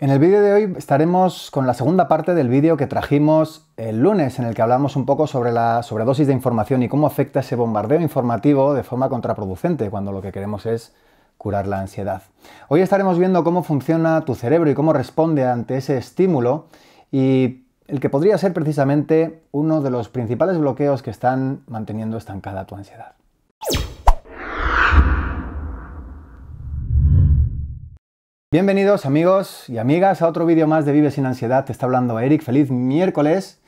En el vídeo de hoy estaremos con la segunda parte del vídeo que trajimos el lunes, en el que hablamos un poco sobre la sobredosis de información y cómo afecta ese bombardeo informativo de forma contraproducente, cuando lo que queremos es curar la ansiedad. Hoy estaremos viendo cómo funciona tu cerebro y cómo responde ante ese estímulo y el que podría ser precisamente uno de los principales bloqueos que están manteniendo estancada tu ansiedad. Bienvenidos amigos y amigas a otro vídeo más de Vive sin ansiedad. Te está hablando Eric. Feliz miércoles.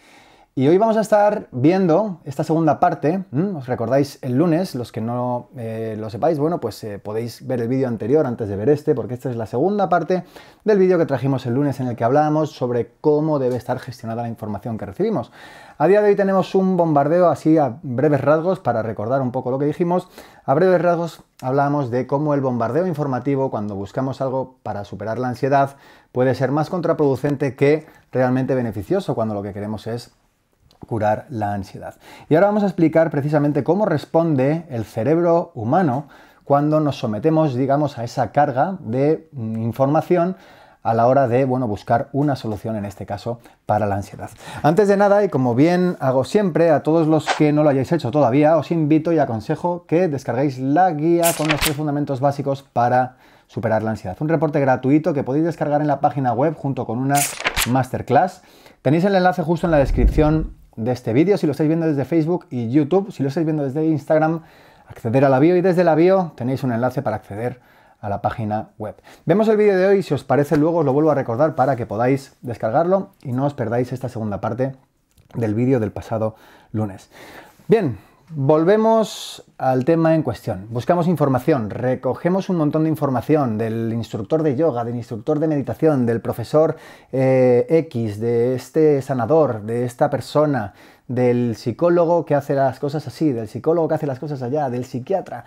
Y hoy vamos a estar viendo esta segunda parte. ¿Os recordáis el lunes? Los que no eh, lo sepáis, bueno, pues eh, podéis ver el vídeo anterior antes de ver este, porque esta es la segunda parte del vídeo que trajimos el lunes en el que hablábamos sobre cómo debe estar gestionada la información que recibimos. A día de hoy tenemos un bombardeo así a breves rasgos para recordar un poco lo que dijimos. A breves rasgos hablábamos de cómo el bombardeo informativo, cuando buscamos algo para superar la ansiedad, puede ser más contraproducente que realmente beneficioso cuando lo que queremos es curar la ansiedad. Y ahora vamos a explicar precisamente cómo responde el cerebro humano cuando nos sometemos, digamos, a esa carga de mm, información a la hora de bueno, buscar una solución, en este caso, para la ansiedad. Antes de nada, y como bien hago siempre, a todos los que no lo hayáis hecho todavía, os invito y aconsejo que descarguéis la guía con los tres fundamentos básicos para superar la ansiedad. Un reporte gratuito que podéis descargar en la página web junto con una masterclass. Tenéis el enlace justo en la descripción de este vídeo, si lo estáis viendo desde Facebook y YouTube, si lo estáis viendo desde Instagram, acceder a la bio y desde la bio tenéis un enlace para acceder a la página web. Vemos el vídeo de hoy, si os parece luego os lo vuelvo a recordar para que podáis descargarlo y no os perdáis esta segunda parte del vídeo del pasado lunes. Bien, Volvemos al tema en cuestión. Buscamos información, recogemos un montón de información del instructor de yoga, del instructor de meditación, del profesor eh, X, de este sanador, de esta persona, del psicólogo que hace las cosas así, del psicólogo que hace las cosas allá, del psiquiatra.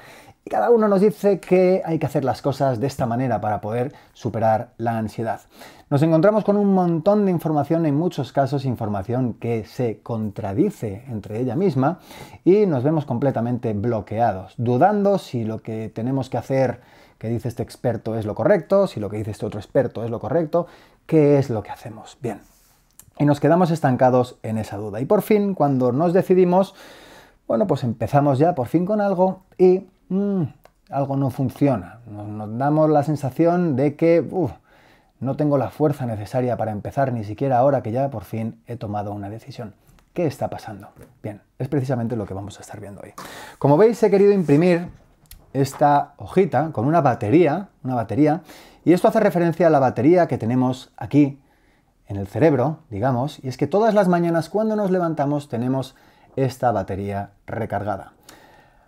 Y cada uno nos dice que hay que hacer las cosas de esta manera para poder superar la ansiedad. Nos encontramos con un montón de información, en muchos casos información que se contradice entre ella misma y nos vemos completamente bloqueados, dudando si lo que tenemos que hacer que dice este experto es lo correcto, si lo que dice este otro experto es lo correcto, qué es lo que hacemos. Bien. Y nos quedamos estancados en esa duda. Y por fin, cuando nos decidimos, bueno, pues empezamos ya por fin con algo y Mm, algo no funciona. Nos, damos la sensación de que no tengo la fuerza necesaria para empezar, ni siquiera ahora que ya por fin he tomado una decisión. ¿Qué está pasando? Bien, es precisamente lo que vamos a estar viendo hoy. Como veis, he querido imprimir esta hojita con una batería, una batería, y esto hace referencia a la batería que tenemos aquí en el cerebro, digamos, y es que todas las mañanas cuando nos levantamos tenemos esta batería recargada.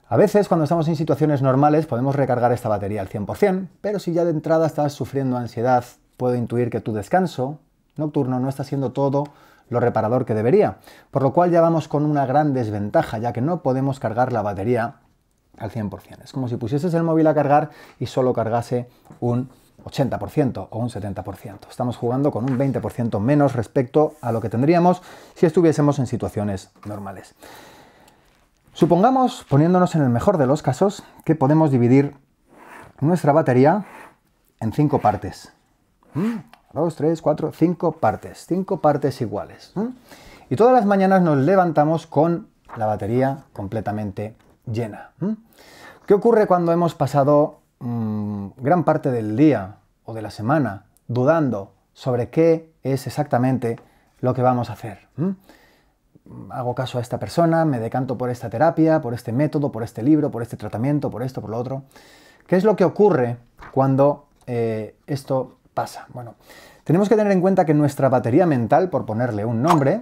A veces, cuando estamos en situaciones normales, podemos recargar esta batería al 100%, pero si ya de entrada estás sufriendo ansiedad, puedo intuir que tu descanso nocturno no está siendo todo lo reparador que debería, por lo cual ya vamos con una gran desventaja, ya que no podemos cargar la batería al 100%. Es como si pusieses el móvil a cargar y solo cargase un 80% o un 70%. Estamos jugando con un 20% menos respecto a lo que tendríamos si estuviésemos en situaciones normales. Supongamos, poniéndonos en el mejor de los casos, que podemos dividir nuestra batería en cinco partes. ¿Mm? Dos, tres, cuatro, cinco partes. Cinco partes iguales. ¿Mm? Y todas las mañanas nos levantamos con la batería completamente llena. ¿Mm? ¿Qué ocurre cuando hemos pasado gran parte del día o de la semana dudando sobre qué es exactamente lo que vamos a hacer? hago caso a esta persona, me decanto por esta terapia, por este método, por este libro, por este tratamiento, por esto, por lo otro. ¿Qué es lo que ocurre cuando eh, esto pasa? Bueno, tenemos que tener en cuenta que nuestra batería mental, por ponerle un nombre,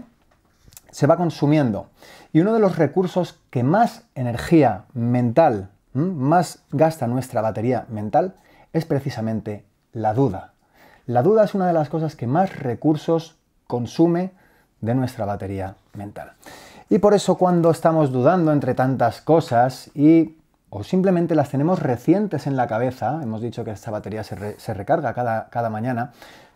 se va consumiendo. Y uno de los recursos que más energía mental, más gasta nuestra batería mental, es precisamente la duda. La duda es una de las cosas que más recursos consume de nuestra batería mental. Y por eso cuando estamos dudando entre tantas cosas y o simplemente las tenemos recientes en la cabeza, hemos dicho que esta batería se, recarga cada, cada mañana,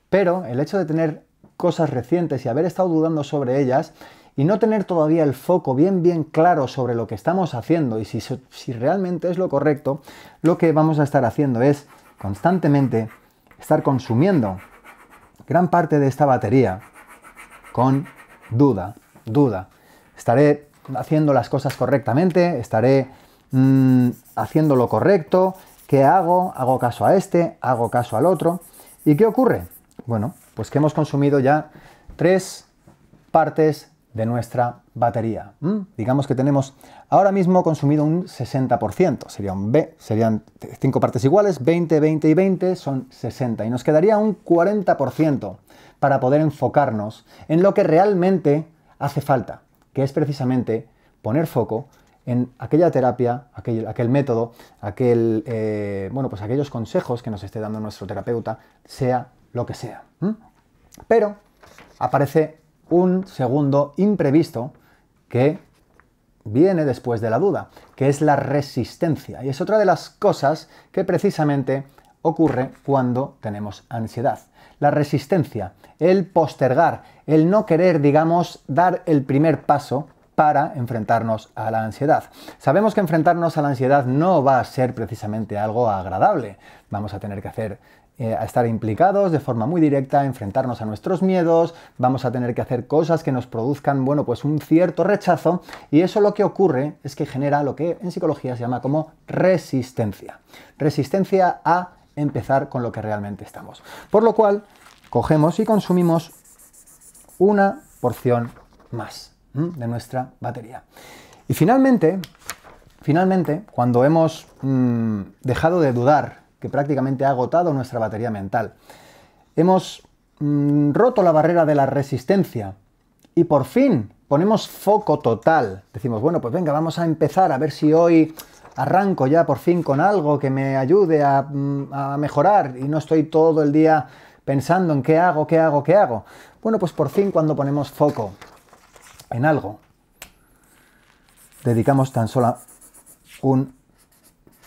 pero el hecho de tener cosas recientes y haber estado dudando sobre ellas y no tener todavía el foco bien bien claro sobre lo que estamos haciendo y si, si realmente es lo correcto, lo que vamos a estar haciendo es constantemente estar consumiendo gran parte de esta batería con duda, duda. ¿Estaré haciendo las cosas correctamente? ¿Estaré mm, haciendo lo correcto? ¿Qué hago? ¿Hago caso a este? ¿Hago caso al otro? ¿Y qué ocurre? Bueno, pues que hemos consumido ya tres partes de nuestra batería. Digamos que tenemos ahora mismo consumido un 60%, sería un B, serían cinco partes iguales, 20, 20 y 20 son 60 y nos quedaría un 40% para poder enfocarnos en lo que realmente hace falta, que es precisamente poner foco en aquella terapia, aquel, método, aquel, eh, bueno, pues aquellos consejos que nos esté dando nuestro terapeuta, sea lo que sea. Pero aparece un segundo imprevisto que viene después de la duda, que es la resistencia. Y es otra de las cosas que precisamente ocurre cuando tenemos ansiedad. La resistencia, el postergar, el no querer, digamos, dar el primer paso para enfrentarnos a la ansiedad. Sabemos que enfrentarnos a la ansiedad no va a ser precisamente algo agradable. Vamos a tener que hacer a eh, estar implicados de forma muy directa, enfrentarnos a nuestros miedos, vamos a tener que hacer cosas que nos produzcan, bueno, pues un cierto rechazo y eso lo que ocurre es que genera lo que en psicología se llama como resistencia. Resistencia a empezar con lo que realmente estamos. Por lo cual, cogemos y consumimos una porción más de nuestra batería. Y finalmente, finalmente, cuando hemos mm, dejado de dudar que prácticamente ha agotado nuestra batería mental, hemos mm, roto la barrera de la resistencia y por fin ponemos foco total. Decimos, bueno, pues venga, vamos a empezar a ver si hoy arranco ya por fin con algo que me ayude mm, a, mejorar y no estoy todo el día pensando en qué hago, qué hago, qué hago. Bueno, pues por fin cuando ponemos foco en algo, dedicamos tan solo un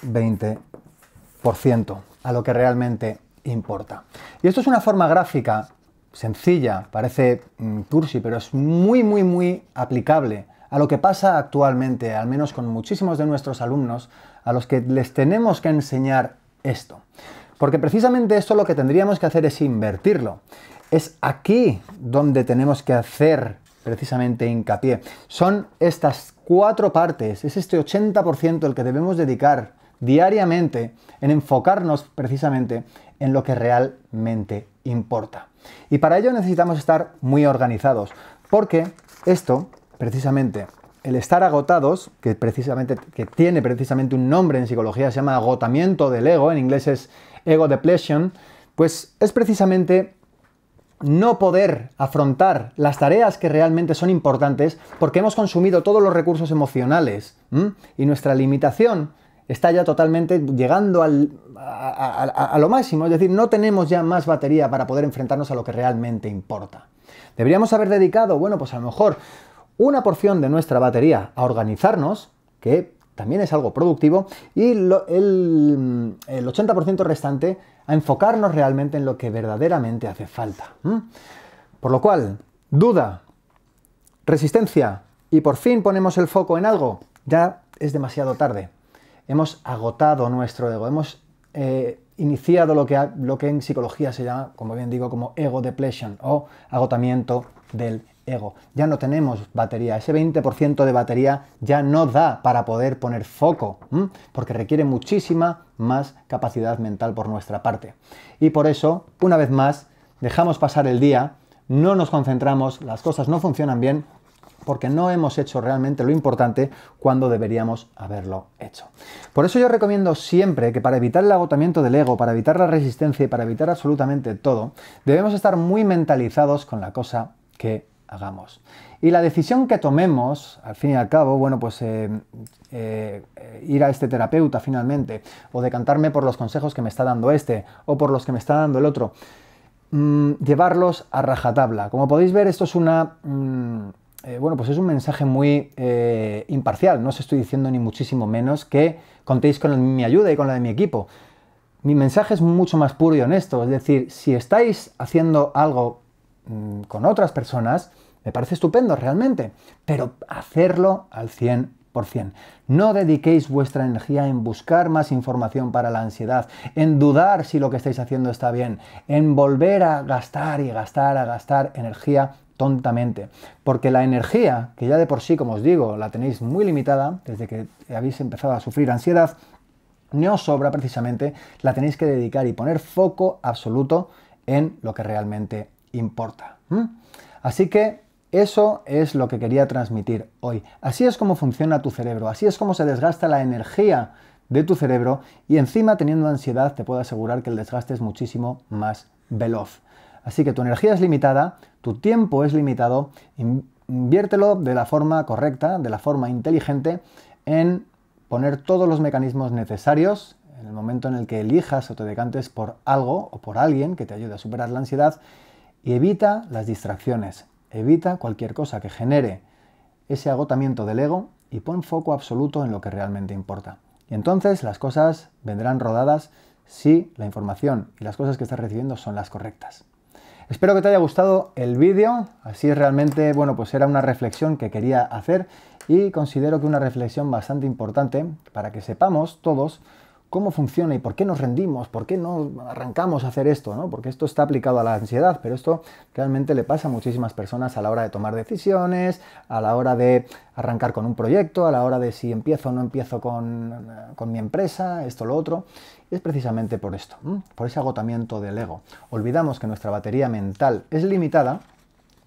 20% a lo que realmente importa. Y esto es una forma gráfica sencilla, parece mm, cursi, pero es muy, muy, muy aplicable a lo que pasa actualmente, al menos con muchísimos de nuestros alumnos, a los que les tenemos que enseñar esto. Porque precisamente esto lo que tendríamos que hacer es invertirlo. Es aquí donde tenemos que hacer precisamente hincapié. Son estas cuatro partes, es este 80% el que debemos dedicar diariamente en enfocarnos precisamente en lo que realmente importa. Y para ello necesitamos estar muy organizados, porque esto precisamente el estar agotados, que, precisamente, que tiene precisamente un nombre en psicología, se llama agotamiento del ego, en inglés es ego depletion, pues es precisamente no poder afrontar las tareas que realmente son importantes porque hemos consumido todos los recursos emocionales y nuestra limitación está ya totalmente llegando al, a lo máximo, es decir, no tenemos ya más batería para poder enfrentarnos a lo que realmente importa. Deberíamos haber dedicado, bueno, pues a lo mejor una porción de nuestra batería a organizarnos, que también es algo productivo, y el, 80% mm, restante a enfocarnos realmente en lo que verdaderamente hace falta. Por lo cual, duda, resistencia, y por fin ponemos el foco en algo, ya es demasiado tarde. Hemos agotado nuestro ego, hemos eh, iniciado lo que, lo que en psicología se llama, como bien digo, como ego depletion o agotamiento del ego. Ya no tenemos batería. Ese 20% de batería ya no da para poder poner foco, porque requiere muchísima más capacidad mental por nuestra parte. Y por eso, una vez más, dejamos pasar el día, no nos concentramos, las cosas no funcionan bien porque no hemos hecho realmente lo importante cuando deberíamos haberlo hecho. Por eso yo recomiendo siempre que para evitar el agotamiento del ego, para evitar la resistencia y para evitar absolutamente todo, debemos estar muy mentalizados con la cosa que hagamos. Y la decisión que tomemos, al fin y al cabo, bueno, pues eh, eh, ir a este terapeuta finalmente, o decantarme por los consejos que me está dando este, o por los que me está dando el otro, mm, llevarlos a rajatabla. Como podéis ver, esto es una... Mm, eh, bueno, pues es un mensaje muy imparcial. No os estoy diciendo ni muchísimo menos que contéis con mi ayuda y con la de mi equipo. Mi mensaje es mucho más puro y honesto. Es decir, si estáis haciendo algo Mm, con otras personas, me parece estupendo realmente, pero hacerlo al 100%. No dediquéis vuestra energía en buscar más información para la ansiedad, en dudar si lo que estáis haciendo está bien, en volver a gastar y gastar, a gastar energía tontamente. Porque la energía, que ya de por sí, como os digo, la tenéis muy limitada desde que habéis empezado a sufrir ansiedad, no os sobra precisamente, la tenéis que dedicar y poner foco absoluto en lo que realmente importa. Así que eso es lo que quería transmitir hoy. Así es como funciona tu cerebro, así es como se desgasta la energía de tu cerebro y encima teniendo ansiedad te puedo asegurar que el desgaste es muchísimo más veloz. Así que tu energía es limitada, tu tiempo es limitado, inviértelo de la forma correcta, de la forma inteligente, en poner todos los mecanismos necesarios en el momento en el que elijas o te decantes por algo o por alguien que te ayude a superar la ansiedad y evita las distracciones, evita cualquier cosa que genere ese agotamiento del ego y pon foco absoluto en lo que realmente importa. Y entonces las cosas vendrán rodadas si la información y las cosas que estás recibiendo son las correctas. Espero que te haya gustado el vídeo, así es realmente, bueno, pues era una reflexión que quería hacer y considero que una reflexión bastante importante para que sepamos todos cómo funciona y por qué nos rendimos, por qué no arrancamos a hacer esto, ¿no? Porque esto está aplicado a la ansiedad, pero esto realmente le pasa a muchísimas personas a la hora de tomar decisiones, a la hora de arrancar con un proyecto, a la hora de si empiezo o no empiezo con, mi empresa, esto, o lo otro. Y es precisamente por esto, por ese agotamiento del ego. Olvidamos que nuestra batería mental es limitada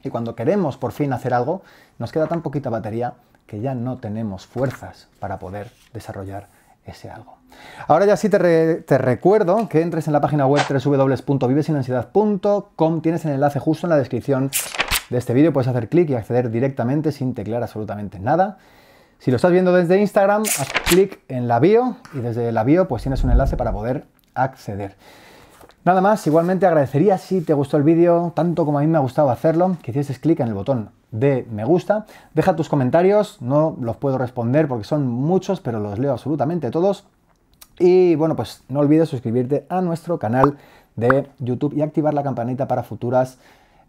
y cuando queremos por fin hacer algo, nos queda tan poquita batería que ya no tenemos fuerzas para poder desarrollar ese algo. Ahora ya sí te, recuerdo que entres en la página web www.vivesinansiedad.com. Tienes el enlace justo en la descripción de este vídeo. Puedes hacer clic y acceder directamente sin teclear absolutamente nada. Si lo estás viendo desde Instagram, haz clic en la bio y desde la bio pues tienes un enlace para poder acceder. Nada más, igualmente agradecería si te gustó el vídeo, tanto como a mí me ha gustado hacerlo, que hicieses clic en el botón de me gusta. Deja tus comentarios, no los puedo responder porque son muchos, pero los leo absolutamente todos. Y bueno, pues no olvides suscribirte a nuestro canal de YouTube y activar la campanita para futuras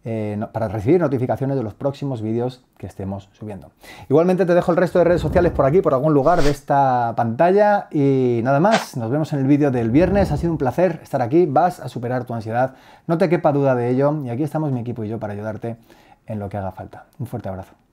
eh, para recibir notificaciones de los próximos vídeos que estemos subiendo. Igualmente te dejo el resto de redes sociales por aquí, por algún lugar de esta pantalla y nada más, nos vemos en el vídeo del viernes, ha sido un placer estar aquí, vas a superar tu ansiedad, no te quepa duda de ello y aquí estamos mi equipo y yo para ayudarte en lo que haga falta. Un fuerte abrazo.